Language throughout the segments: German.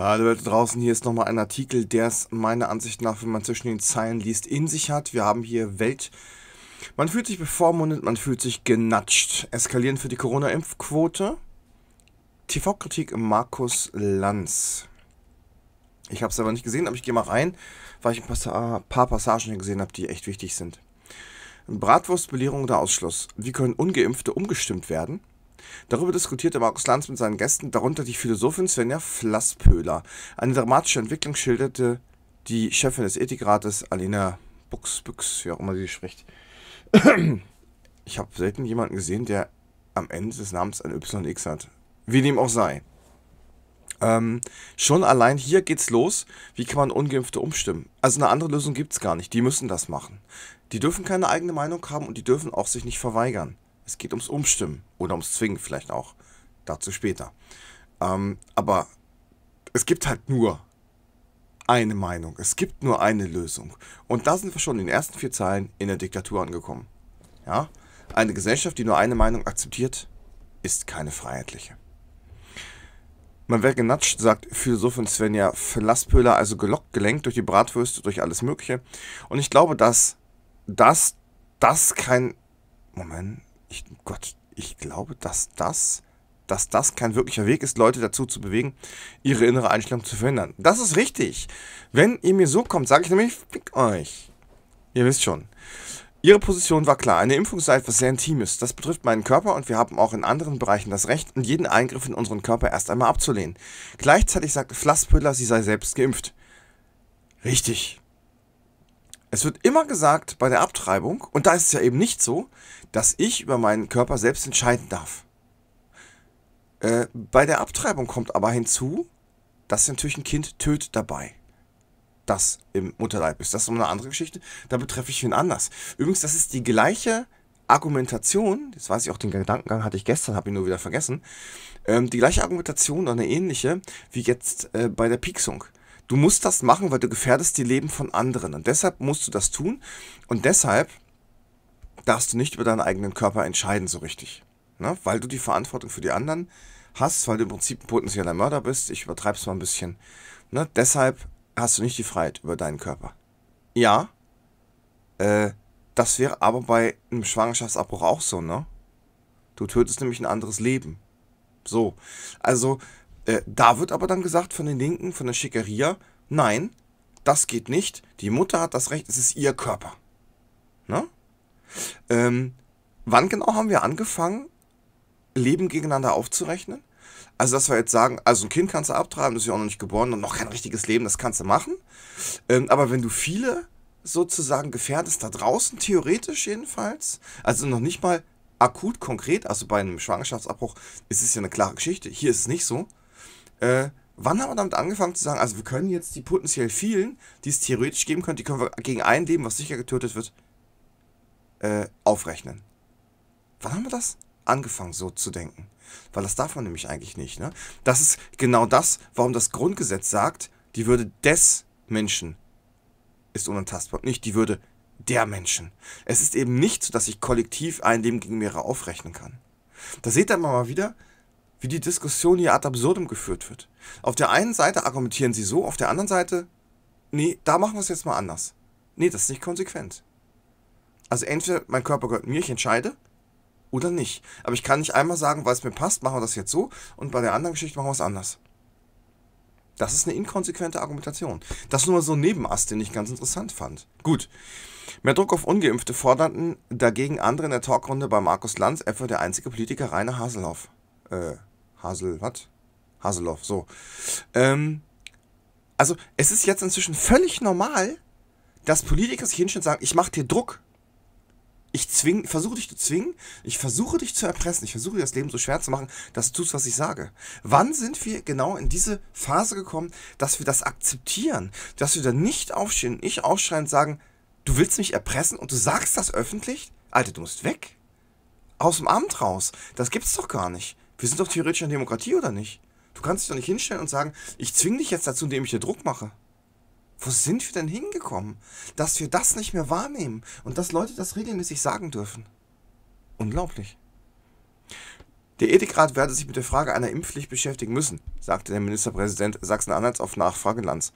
Hallo Leute draußen, hier ist nochmal ein Artikel, der es meiner Ansicht nach, wenn man zwischen den Zeilen liest, in sich hat. Wir haben hier Welt. Man fühlt sich bevormundet, man fühlt sich genatscht. Eskalieren für die Corona-Impfquote. TV-Kritik Markus Lanz. Ich habe es aber nicht gesehen, aber ich gehe mal rein, weil ich ein paar, Passagen hier gesehen habe, die echt wichtig sind. Bratwurstbelehrung oder Ausschluss. Wie können ungeimpfte umgestimmt werden? Darüber diskutierte Markus Lanz mit seinen Gästen, darunter die Philosophin Svenja Flasspöhler. Eine dramatische Entwicklung schilderte die Chefin des Ethikrates, Alina Buxbüx, wie auch immer sie spricht. Ich habe selten jemanden gesehen, der am Ende des Namens ein YX hat. Wie dem auch sei. Ähm, schon allein hier geht's los. Wie kann man Ungeimpfte umstimmen? Also eine andere Lösung gibt's gar nicht. Die müssen das machen. Die dürfen keine eigene Meinung haben und die dürfen auch sich nicht verweigern. Es geht ums Umstimmen oder ums Zwingen vielleicht auch. Dazu später. Ähm, aber es gibt halt nur eine Meinung. Es gibt nur eine Lösung. Und da sind wir schon in den ersten vier Zeilen in der Diktatur angekommen. Ja? Eine Gesellschaft, die nur eine Meinung akzeptiert, ist keine freiheitliche. Man wäre genatscht, sagt Philosophin Svenja Verlasspöhler, also gelockt, gelenkt durch die Bratwürste, durch alles Mögliche. Und ich glaube, dass das, das kein. Moment, ich, Gott, ich glaube, dass das, dass das kein wirklicher Weg ist, Leute dazu zu bewegen, ihre innere Einstellung zu verändern. Das ist richtig. Wenn ihr mir so kommt, sage ich nämlich, fick euch. Ihr wisst schon. Ihre Position war klar. Eine Impfung sei etwas sehr Intimes. Das betrifft meinen Körper und wir haben auch in anderen Bereichen das Recht, jeden Eingriff in unseren Körper erst einmal abzulehnen. Gleichzeitig sagte Flasspöller, sie sei selbst geimpft. Richtig. Es wird immer gesagt bei der Abtreibung, und da ist es ja eben nicht so, dass ich über meinen Körper selbst entscheiden darf. Äh, bei der Abtreibung kommt aber hinzu, dass natürlich ein Kind tötet dabei, das im Mutterleib ist. Das ist noch eine andere Geschichte, da betreffe ich ihn anders. Übrigens, das ist die gleiche Argumentation, jetzt weiß ich auch den Gedankengang, hatte ich gestern, habe ihn nur wieder vergessen, ähm, die gleiche Argumentation oder eine ähnliche wie jetzt äh, bei der Pieksung. Du musst das machen, weil du gefährdest die Leben von anderen. Und deshalb musst du das tun. Und deshalb darfst du nicht über deinen eigenen Körper entscheiden so richtig. Ne? Weil du die Verantwortung für die anderen hast, weil du im Prinzip ein potenzieller Mörder bist. Ich übertreibe es mal ein bisschen. Ne? Deshalb hast du nicht die Freiheit über deinen Körper. Ja, äh, das wäre aber bei einem Schwangerschaftsabbruch auch so, ne? Du tötest nämlich ein anderes Leben. So. Also äh, da wird aber dann gesagt von den Linken, von der Schickeria, nein, das geht nicht. Die Mutter hat das Recht, es ist ihr Körper. Ne? Ähm, wann genau haben wir angefangen, Leben gegeneinander aufzurechnen? Also, dass wir jetzt sagen, also ein Kind kannst du abtreiben, das ist ja auch noch nicht geboren und noch kein richtiges Leben, das kannst du machen. Ähm, aber wenn du viele sozusagen gefährdest da draußen, theoretisch jedenfalls, also noch nicht mal akut konkret, also bei einem Schwangerschaftsabbruch ist es ja eine klare Geschichte. Hier ist es nicht so äh, wann haben wir damit angefangen zu sagen, also wir können jetzt die potenziell vielen, die es theoretisch geben könnte, die können wir gegen ein Leben, was sicher getötet wird, äh, aufrechnen. Wann haben wir das angefangen, so zu denken? Weil das darf man nämlich eigentlich nicht. Ne? Das ist genau das, warum das Grundgesetz sagt, die Würde des Menschen ist unantastbar, nicht die Würde der Menschen. Es ist eben nicht so, dass ich kollektiv ein Leben gegen mehrere aufrechnen kann. Da seht ihr mal wieder, wie die Diskussion hier ad absurdum geführt wird. Auf der einen Seite argumentieren sie so, auf der anderen Seite, nee, da machen wir es jetzt mal anders. Nee, das ist nicht konsequent. Also entweder mein Körper gehört mir, ich entscheide, oder nicht. Aber ich kann nicht einmal sagen, weil es mir passt, machen wir das jetzt so und bei der anderen Geschichte machen wir es anders. Das ist eine inkonsequente Argumentation. Das nur mal so ein Nebenast, den ich ganz interessant fand. Gut. Mehr Druck auf Ungeimpfte forderten dagegen andere in der Talkrunde bei Markus Lanz, etwa der einzige Politiker Rainer Haselhoff. Äh, Hasel, was? Haseloff, so. Ähm, also es ist jetzt inzwischen völlig normal, dass Politiker sich hinstellen und sagen, ich mache dir Druck. Ich zwing, versuche dich zu zwingen, ich versuche dich zu erpressen, ich versuche dir das Leben so schwer zu machen, dass du tust, was ich sage. Wann sind wir genau in diese Phase gekommen, dass wir das akzeptieren, dass wir dann nicht aufstehen nicht nicht und sagen, du willst mich erpressen und du sagst das öffentlich? Alter, du musst weg. Aus dem Amt raus. Das gibt's doch gar nicht. Wir sind doch theoretisch eine Demokratie, oder nicht? Du kannst dich doch nicht hinstellen und sagen, ich zwinge dich jetzt dazu, indem ich dir Druck mache. Wo sind wir denn hingekommen, dass wir das nicht mehr wahrnehmen und dass Leute das regelmäßig sagen dürfen? Unglaublich. Der Ethikrat werde sich mit der Frage einer Impfpflicht beschäftigen müssen, sagte der Ministerpräsident sachsen anhalt auf Nachfrage Lanz.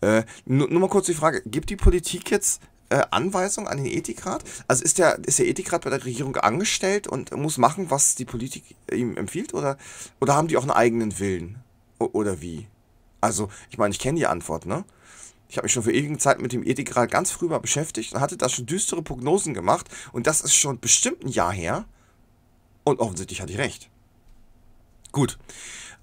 Äh, nur, nur mal kurz die Frage, gibt die Politik jetzt äh, Anweisung an den Ethikrat? Also ist der, ist der Ethikrat bei der Regierung angestellt und muss machen, was die Politik ihm empfiehlt? Oder, oder haben die auch einen eigenen Willen? O oder wie? Also, ich meine, ich kenne die Antwort, ne? Ich habe mich schon vor ewigen Zeit mit dem Ethikrat ganz früh mal beschäftigt und hatte da schon düstere Prognosen gemacht. Und das ist schon bestimmt ein Jahr her. Und offensichtlich hatte ich recht. Gut.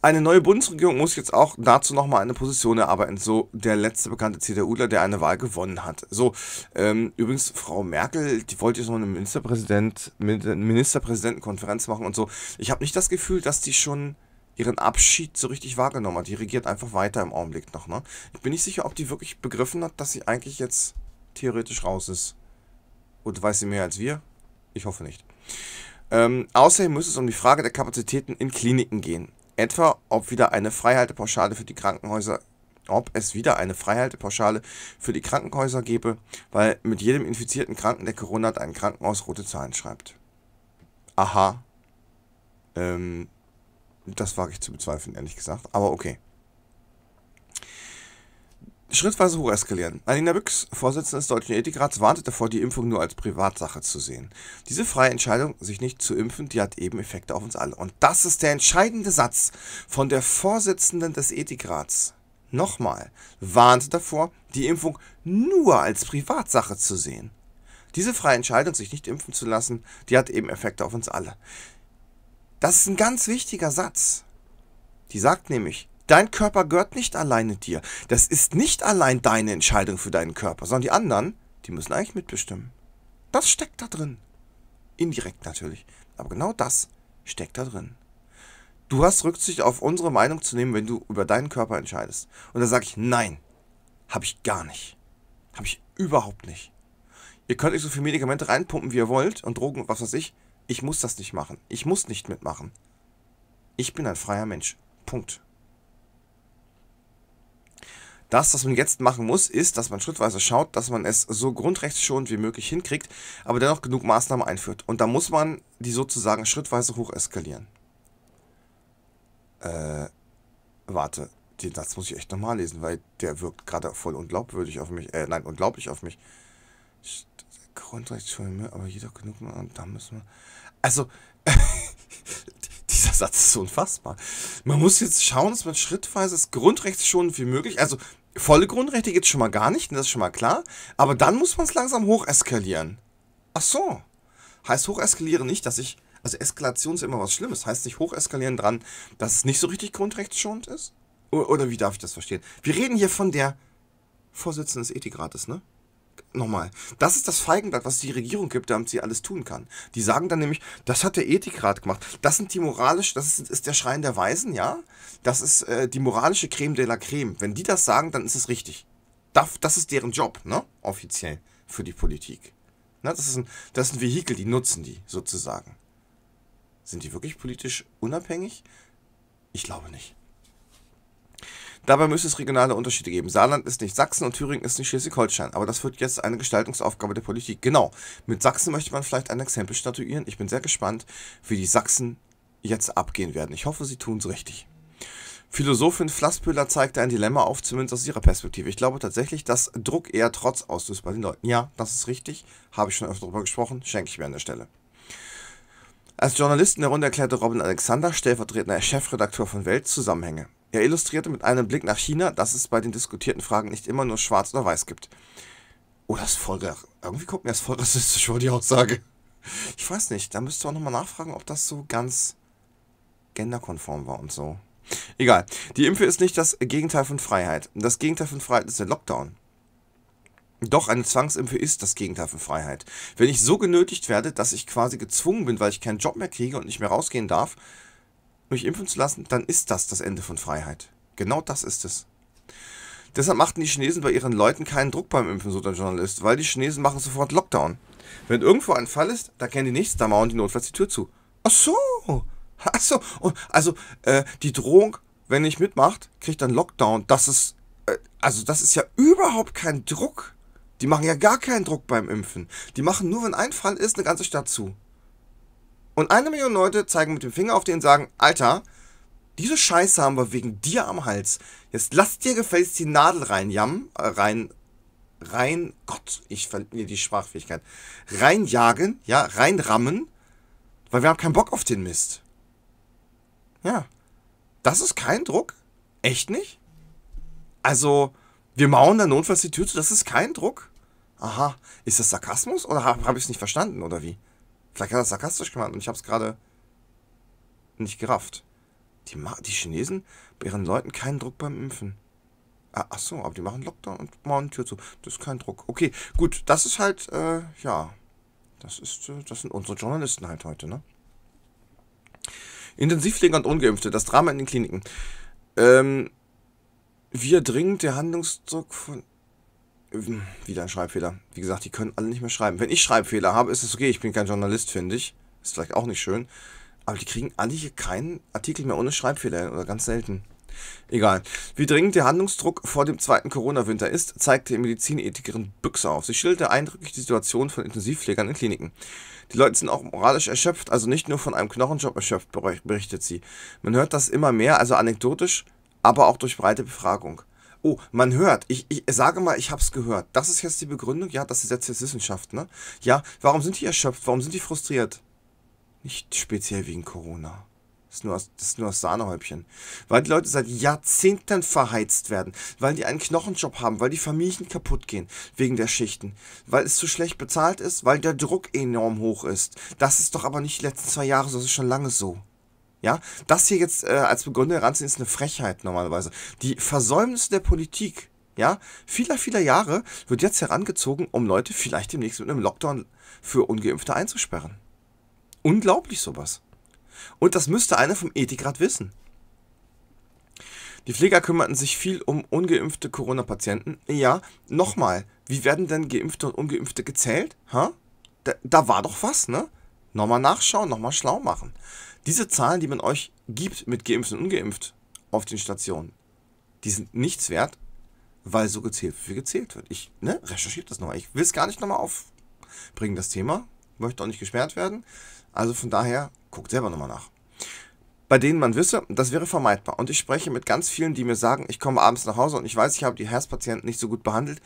Eine neue Bundesregierung muss jetzt auch dazu nochmal eine Position erarbeiten, so der letzte bekannte CDUler, der eine Wahl gewonnen hat. So, ähm, übrigens, Frau Merkel, die wollte jetzt noch eine Ministerpräsident, Ministerpräsidentenkonferenz machen und so. Ich habe nicht das Gefühl, dass die schon ihren Abschied so richtig wahrgenommen hat. Die regiert einfach weiter im Augenblick noch, ne? Ich bin nicht sicher, ob die wirklich begriffen hat, dass sie eigentlich jetzt theoretisch raus ist. Und weiß sie mehr als wir? Ich hoffe nicht. Ähm, außerdem müsste es um die Frage der Kapazitäten in Kliniken gehen etwa ob wieder eine Freihaltepauschale für die Krankenhäuser ob es wieder eine Freihaltepauschale für die Krankenhäuser gebe, weil mit jedem infizierten Kranken, der Corona hat, ein Krankenhaus rote Zahlen schreibt. Aha. Ähm, das wage ich zu bezweifeln, ehrlich gesagt. Aber okay. Schrittweise hoch eskalieren. Alina Büchs, Vorsitzende des Deutschen Ethikrats, warnte davor, die Impfung nur als Privatsache zu sehen. Diese freie Entscheidung, sich nicht zu impfen, die hat eben Effekte auf uns alle. Und das ist der entscheidende Satz von der Vorsitzenden des Ethikrats. Nochmal, warnte davor, die Impfung nur als Privatsache zu sehen. Diese freie Entscheidung, sich nicht impfen zu lassen, die hat eben Effekte auf uns alle. Das ist ein ganz wichtiger Satz. Die sagt nämlich, Dein Körper gehört nicht alleine dir. Das ist nicht allein deine Entscheidung für deinen Körper, sondern die anderen, die müssen eigentlich mitbestimmen. Das steckt da drin. Indirekt natürlich. Aber genau das steckt da drin. Du hast Rücksicht auf unsere Meinung zu nehmen, wenn du über deinen Körper entscheidest. Und da sage ich, nein, habe ich gar nicht. Habe ich überhaupt nicht. Ihr könnt euch so viele Medikamente reinpumpen, wie ihr wollt und Drogen und was weiß ich. Ich muss das nicht machen. Ich muss nicht mitmachen. Ich bin ein freier Mensch. Punkt. Das, was man jetzt machen muss, ist, dass man schrittweise schaut, dass man es so grundrechtsschonend wie möglich hinkriegt, aber dennoch genug Maßnahmen einführt. Und da muss man die sozusagen schrittweise hoch eskalieren. Äh, warte, den Satz muss ich echt nochmal lesen, weil der wirkt gerade voll unglaubwürdig auf mich. Äh, nein, unglaublich auf mich. Grundrechtsschonend, aber jeder genug, und da müssen wir... Also... dieser Satz ist unfassbar. Man muss jetzt schauen, dass man schrittweise das Grundrecht schonend wie möglich, also Volle Grundrechte gibt schon mal gar nicht, das ist schon mal klar. Aber dann muss man es langsam hocheskalieren. Ach so. Heißt hocheskalieren nicht, dass ich. Also Eskalation ist immer was Schlimmes. Heißt nicht hocheskalieren dran, dass es nicht so richtig grundrechtsschonend ist? Oder wie darf ich das verstehen? Wir reden hier von der Vorsitzenden des Ethikrates, ne? nochmal, das ist das Feigenblatt, was die Regierung gibt, damit sie alles tun kann. Die sagen dann nämlich, das hat der Ethikrat gemacht, das sind die moralisch, das ist, ist der Schrein der Weisen, ja, das ist äh, die moralische Creme de la Creme. Wenn die das sagen, dann ist es richtig. Das, das ist deren Job, ne, offiziell, für die Politik. Ne? Das, ist ein, das ist ein Vehikel, die nutzen die, sozusagen. Sind die wirklich politisch unabhängig? Ich glaube nicht. Dabei müsste es regionale Unterschiede geben. Saarland ist nicht Sachsen und Thüringen ist nicht Schleswig-Holstein. Aber das wird jetzt eine Gestaltungsaufgabe der Politik. Genau. Mit Sachsen möchte man vielleicht ein Exempel statuieren. Ich bin sehr gespannt, wie die Sachsen jetzt abgehen werden. Ich hoffe, sie tun es richtig. Philosophin Flasspöhler zeigte ein Dilemma auf, zumindest aus ihrer Perspektive. Ich glaube tatsächlich, dass Druck eher Trotz auslöst bei den Leuten. Ja, das ist richtig. Habe ich schon öfter darüber gesprochen. Schenke ich mir an der Stelle. Als Journalist in der Runde erklärte Robin Alexander, stellvertretender Chefredakteur von Welt, Zusammenhänge. Er illustrierte mit einem Blick nach China, dass es bei den diskutierten Fragen nicht immer nur schwarz oder weiß gibt. Oh, das ist voll. Irgendwie kommt mir das voll rassistisch vor, die Aussage. Ich weiß nicht, da müsst ihr auch nochmal nachfragen, ob das so ganz genderkonform war und so. Egal. Die Impfe ist nicht das Gegenteil von Freiheit. Das Gegenteil von Freiheit ist der Lockdown. Doch eine Zwangsimpfe ist das Gegenteil von Freiheit. Wenn ich so genötigt werde, dass ich quasi gezwungen bin, weil ich keinen Job mehr kriege und nicht mehr rausgehen darf, mich impfen zu lassen, dann ist das das Ende von Freiheit. Genau das ist es. Deshalb machten die Chinesen bei ihren Leuten keinen Druck beim Impfen, so der Journalist, weil die Chinesen machen sofort Lockdown. Wenn irgendwo ein Fall ist, da kennen die nichts, da mauern die notfalls die Tür zu. Ach so, ach so. Also äh, die Drohung, wenn nicht mitmacht, kriegt dann Lockdown. Das ist, äh, also das ist ja überhaupt kein Druck. Die machen ja gar keinen Druck beim Impfen. Die machen nur, wenn ein Fall ist, eine ganze Stadt zu. Und eine Million Leute zeigen mit dem Finger auf den und sagen, Alter, diese Scheiße haben wir wegen dir am Hals. Jetzt lass dir gefälligst die Nadel reinjammen, äh, rein, rein, Gott, ich verliere die Sprachfähigkeit, reinjagen, ja, reinrammen, weil wir haben keinen Bock auf den Mist. Ja, das ist kein Druck? Echt nicht? Also, wir mauen dann notfalls die Tür zu, das ist kein Druck? Aha, ist das Sarkasmus oder habe hab ich es nicht verstanden oder wie? Vielleicht hat er es sarkastisch gemeint und ich habe es gerade nicht gerafft. Die, die Chinesen bei ihren Leuten keinen Druck beim Impfen. Ah, ach so, aber die machen Lockdown und machen Tür zu. Das ist kein Druck. Okay, gut, das ist halt, äh, ja, das ist, äh, das sind unsere Journalisten halt heute, ne? Intensivpfleger und Ungeimpfte, das Drama in den Kliniken. Ähm, wir dringend der Handlungsdruck von wieder ein Schreibfehler. Wie gesagt, die können alle nicht mehr schreiben. Wenn ich Schreibfehler habe, ist es okay. Ich bin kein Journalist, finde ich. Ist vielleicht auch nicht schön. Aber die kriegen alle hier keinen Artikel mehr ohne Schreibfehler oder ganz selten. Egal. Wie dringend der Handlungsdruck vor dem zweiten Corona-Winter ist, zeigte die Medizinethikerin Büchse auf. Sie schilderte eindrücklich die Situation von Intensivpflegern in Kliniken. Die Leute sind auch moralisch erschöpft, also nicht nur von einem Knochenjob erschöpft, berichtet sie. Man hört das immer mehr, also anekdotisch, aber auch durch breite Befragung oh, man hört, ich, ich sage mal, ich habe es gehört. Das ist jetzt die Begründung, ja, das ist jetzt, jetzt Wissenschaft, ne? Ja, warum sind die erschöpft, warum sind die frustriert? Nicht speziell wegen Corona. Das ist nur das, ist nur aus Sahnehäubchen. Weil die Leute seit Jahrzehnten verheizt werden, weil die einen Knochenjob haben, weil die Familien kaputt gehen wegen der Schichten, weil es zu schlecht bezahlt ist, weil der Druck enorm hoch ist. Das ist doch aber nicht die letzten zwei Jahre, so, das ist schon lange so. Ja, das hier jetzt äh, als Begründung heranziehen, ist eine Frechheit normalerweise. Die Versäumnisse der Politik, ja, vieler, vieler Jahre wird jetzt herangezogen, um Leute vielleicht demnächst mit einem Lockdown für Ungeimpfte einzusperren. Unglaublich sowas. Und das müsste einer vom Ethikrat wissen. Die Pfleger kümmerten sich viel um ungeimpfte Corona-Patienten. Ja, nochmal, wie werden denn Geimpfte und Ungeimpfte gezählt? Ha? Da, da war doch was, ne? Nochmal nachschauen, nochmal schlau machen. Diese Zahlen, die man euch gibt mit geimpft und ungeimpft auf den Stationen, die sind nichts wert, weil so gezählt wie gezählt wird. Ich ne, recherchiere das nochmal. Ich will es gar nicht nochmal aufbringen, das Thema. Möchte auch nicht gesperrt werden. Also von daher, guckt selber nochmal nach. Bei denen man wisse, das wäre vermeidbar. Und ich spreche mit ganz vielen, die mir sagen, ich komme abends nach Hause und ich weiß, ich habe die Herzpatienten nicht so gut behandelt,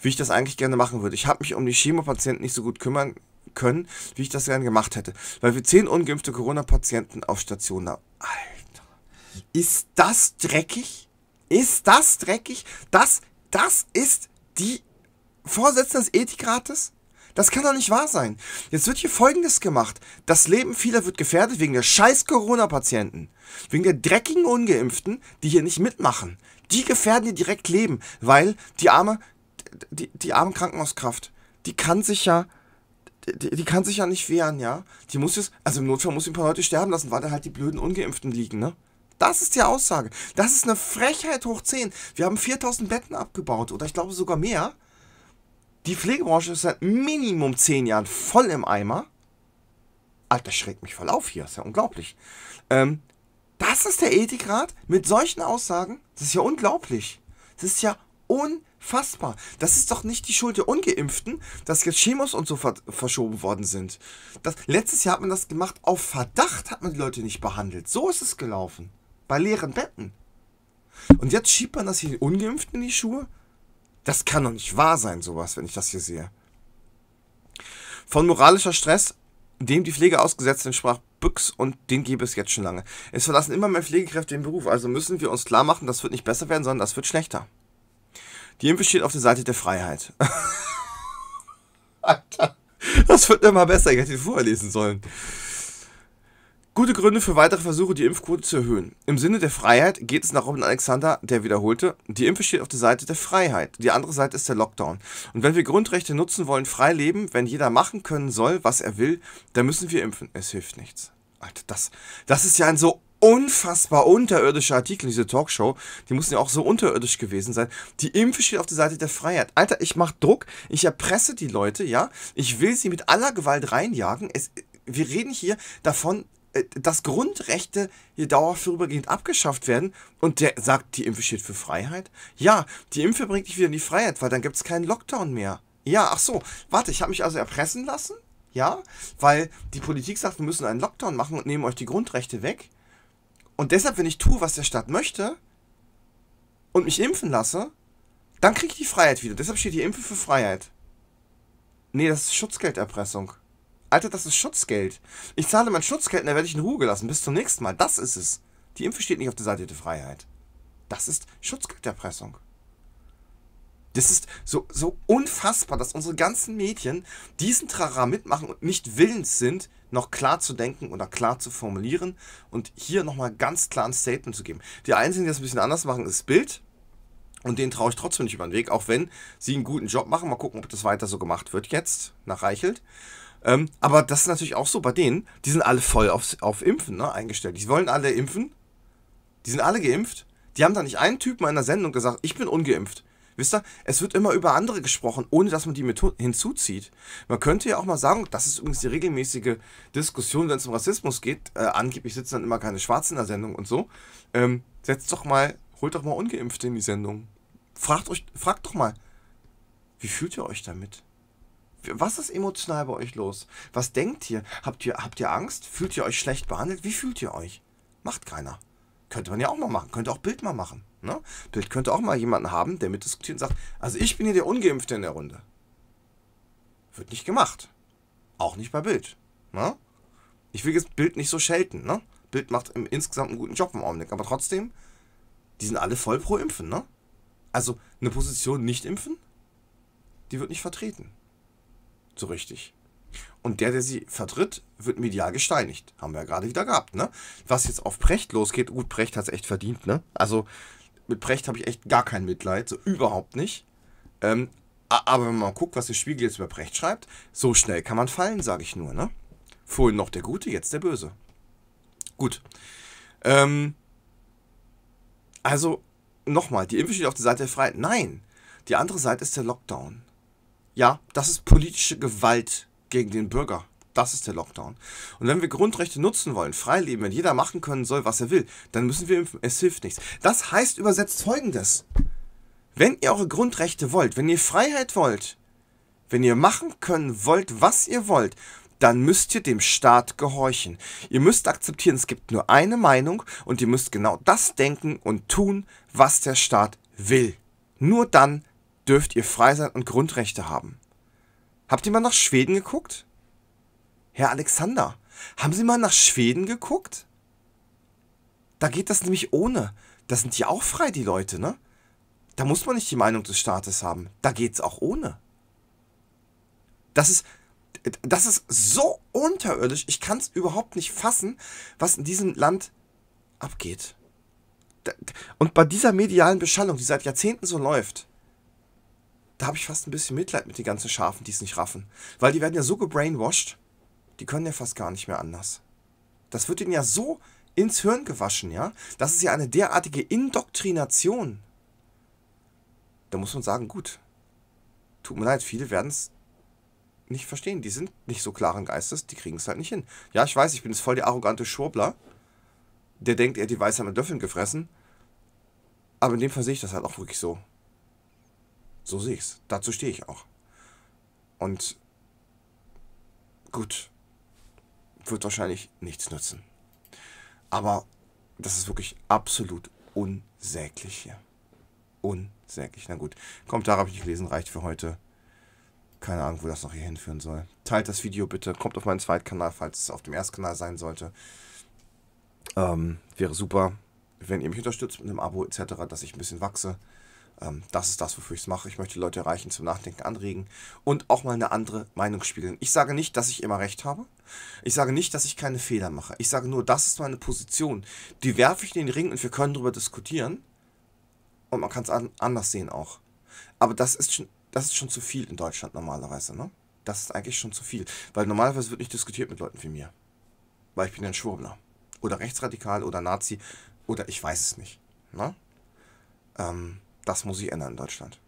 wie ich das eigentlich gerne machen würde. Ich habe mich um die Chemopatienten nicht so gut kümmern können, wie ich das gerne gemacht hätte, weil wir zehn ungeimpfte Corona-Patienten auf Station haben. Alter, ist das dreckig? Ist das dreckig? Das, das ist die Vorsitzende des Ethikrates? Das kann doch nicht wahr sein. Jetzt wird hier Folgendes gemacht. Das Leben vieler wird gefährdet wegen der scheiß Corona-Patienten. Wegen der dreckigen Ungeimpften, die hier nicht mitmachen. Die gefährden ihr direkt Leben, weil die arme, die, die arme Krankenhauskraft, die kann sich ja die, die, kann sich ja nicht wehren, ja. Die muss jetzt, also im Notfall muss sie ein paar Leute sterben lassen, weil da halt die blöden Ungeimpften liegen, ne? Das ist die Aussage. Das ist eine Frechheit hoch 10. Wir haben 4000 Betten abgebaut oder ich glaube sogar mehr. Die Pflegebranche ist seit Minimum 10 Jahren voll im Eimer. Alter, schreckt mich voll auf hier. Ist ja unglaublich. Ähm, das ist der Ethikrat mit solchen Aussagen. Das ist ja unglaublich. Das ist ja unglaublich Fassbar. Das ist doch nicht die Schuld der Ungeimpften, dass jetzt Chemos und so verschoben worden sind. Das, letztes Jahr hat man das gemacht, auf Verdacht hat man die Leute nicht behandelt. So ist es gelaufen. Bei leeren Betten. Und jetzt schiebt man das hier den Ungeimpften in die Schuhe? Das kann doch nicht wahr sein, sowas, wenn ich das hier sehe. Von moralischer Stress, dem die Pflege ausgesetzt sind, sprach Büchs und den gebe es jetzt schon lange. Es verlassen immer mehr Pflegekräfte den Beruf, also müssen wir uns klar machen, das wird nicht besser werden, sondern das wird schlechter. Die Impfe steht auf der Seite der Freiheit. Alter, das wird immer besser. Ich hätte ihn vorher lesen sollen. Gute Gründe für weitere Versuche, die Impfquote zu erhöhen. Im Sinne der Freiheit geht es nach Robin Alexander, der wiederholte, die Impfe steht auf der Seite der Freiheit. Die andere Seite ist der Lockdown. Und wenn wir Grundrechte nutzen wollen, frei leben, wenn jeder machen können soll, was er will, dann müssen wir impfen. Es hilft nichts. Alter, das, das ist ja ein so unfassbar unterirdische Artikel, diese Talkshow. Die mussten ja auch so unterirdisch gewesen sein. Die Impfe steht auf der Seite der Freiheit. Alter, ich mach Druck, ich erpresse die Leute, ja. Ich will sie mit aller Gewalt reinjagen. Es, wir reden hier davon, äh, dass Grundrechte hier dauerhaft vorübergehend abgeschafft werden und der sagt, die Impfe steht für Freiheit? Ja, die Impfe bringt dich wieder in die Freiheit, weil dann gibt es keinen Lockdown mehr. Ja, ach so, warte, ich habe mich also erpressen lassen? Ja, weil die Politik sagt, wir müssen einen Lockdown machen und nehmen euch die Grundrechte weg. Und deshalb, wenn ich tue, was der Staat möchte und mich impfen lasse, dann kriege ich die Freiheit wieder. Deshalb steht hier Impfe für Freiheit. Nee, das ist Schutzgelderpressung. Alter, das ist Schutzgeld. Ich zahle mein Schutzgeld und dann werde ich in Ruhe gelassen. Bis zum nächsten Mal. Das ist es. Die Impfe steht nicht auf der Seite der Freiheit. Das ist Schutzgelderpressung. Das ist so, so unfassbar, dass unsere ganzen Mädchen diesen Trara mitmachen und nicht willens sind, noch klar zu denken oder klar zu formulieren und hier nochmal ganz klar ein Statement zu geben. Die Einzigen, die das ein bisschen anders machen, ist Bild. Und denen traue ich trotzdem nicht über den Weg, auch wenn sie einen guten Job machen. Mal gucken, ob das weiter so gemacht wird jetzt, nach Reichelt. Ähm, aber das ist natürlich auch so bei denen, die sind alle voll aufs, auf Impfen ne, eingestellt. Die wollen alle impfen. Die sind alle geimpft. Die haben da nicht einen Typen in der Sendung gesagt, ich bin ungeimpft. Wisst ihr, es wird immer über andere gesprochen, ohne dass man die mit hinzuzieht. Man könnte ja auch mal sagen, das ist übrigens die regelmäßige Diskussion, wenn es um Rassismus geht. Äh, angeblich sitzen dann immer keine Schwarzen in der Sendung und so. Ähm, setzt doch mal, holt doch mal Ungeimpfte in die Sendung. Fragt, euch, fragt doch mal, wie fühlt ihr euch damit? Was ist emotional bei euch los? Was denkt ihr? Habt ihr, habt ihr Angst? Fühlt ihr euch schlecht behandelt? Wie fühlt ihr euch? Macht keiner. Könnte man ja auch mal machen. Könnte auch Bild mal machen. Ne? Bild könnte auch mal jemanden haben, der mitdiskutiert und sagt, also ich bin hier der Ungeimpfte in der Runde. Wird nicht gemacht. Auch nicht bei Bild. Ne? Ich will jetzt Bild nicht so schelten. Ne? Bild macht im, insgesamt einen guten Job im Augenblick. Aber trotzdem, die sind alle voll pro Impfen. Ne? Also eine Position nicht impfen, die wird nicht vertreten. So richtig. Und der, der sie vertritt, wird medial gesteinigt. Haben wir ja gerade wieder gehabt, ne? Was jetzt auf Precht losgeht, gut, Precht hat es echt verdient, ne? Also mit Precht habe ich echt gar kein Mitleid, so überhaupt nicht. Ähm, aber wenn man guckt, was der Spiegel jetzt über Precht schreibt, so schnell kann man fallen, sage ich nur, ne? Vorhin noch der Gute, jetzt der Böse. Gut. Ähm, also, nochmal, die Impfung steht auf der Seite der Freiheit. Nein, die andere Seite ist der Lockdown. Ja, das ist politische Gewalt gegen den Bürger. Das ist der Lockdown. Und wenn wir Grundrechte nutzen wollen, frei leben, wenn jeder machen können soll, was er will, dann müssen wir impfen. Es hilft nichts. Das heißt übersetzt folgendes. Wenn ihr eure Grundrechte wollt, wenn ihr Freiheit wollt, wenn ihr machen können wollt, was ihr wollt, dann müsst ihr dem Staat gehorchen. Ihr müsst akzeptieren, es gibt nur eine Meinung und ihr müsst genau das denken und tun, was der Staat will. Nur dann dürft ihr frei sein und Grundrechte haben. Habt ihr mal nach Schweden geguckt? Herr Alexander, haben Sie mal nach Schweden geguckt? Da geht das nämlich ohne. Da sind die auch frei, die Leute, ne? Da muss man nicht die Meinung des Staates haben. Da geht's auch ohne. Das ist, das ist so unterirdisch. Ich kann es überhaupt nicht fassen, was in diesem Land abgeht. Und bei dieser medialen Beschallung, die seit Jahrzehnten so läuft, da habe ich fast ein bisschen Mitleid mit den ganzen Schafen, die es nicht raffen. Weil die werden ja so gebrainwashed, die können ja fast gar nicht mehr anders. Das wird ihnen ja so ins Hirn gewaschen, ja? Das ist ja eine derartige Indoktrination. Da muss man sagen, gut, tut mir leid, viele werden es nicht verstehen. Die sind nicht so klaren Geistes, die kriegen es halt nicht hin. Ja, ich weiß, ich bin jetzt voll der arrogante Schwurbler, der denkt, er hat die Weisheit mit Löffeln gefressen. Aber in dem Fall sehe ich das halt auch wirklich so. So sehe ich's. Dazu stehe ich auch. Und gut, wird wahrscheinlich nichts nützen. Aber das ist wirklich absolut unsäglich hier. Unsäglich. Na gut, Kommentare habe ich nicht gelesen, reicht für heute. Keine Ahnung, wo das noch hier hinführen soll. Teilt das Video bitte, kommt auf meinen Zweitkanal, falls es auf dem Erstkanal sein sollte. Ähm, wäre super, wenn ihr mich unterstützt mit einem Abo etc., dass ich ein bisschen wachse. Ähm, das ist das, wofür ich es mache. Ich möchte Leute erreichen, zum Nachdenken anregen und auch mal eine andere Meinung spiegeln. Ich sage nicht, dass ich immer recht habe. Ich sage nicht, dass ich keine Fehler mache. Ich sage nur, das ist meine Position. Die werfe ich in den Ring und wir können darüber diskutieren. Und man kann es an anders sehen auch. Aber das ist, schon, das ist schon zu viel in Deutschland normalerweise, ne? Das ist eigentlich schon zu viel. Weil normalerweise wird nicht diskutiert mit Leuten wie mir. Weil ich bin ein Schwurbler. Oder rechtsradikal oder Nazi. Oder ich weiß es nicht. Ne? Ähm, das muss sich ändern in Deutschland.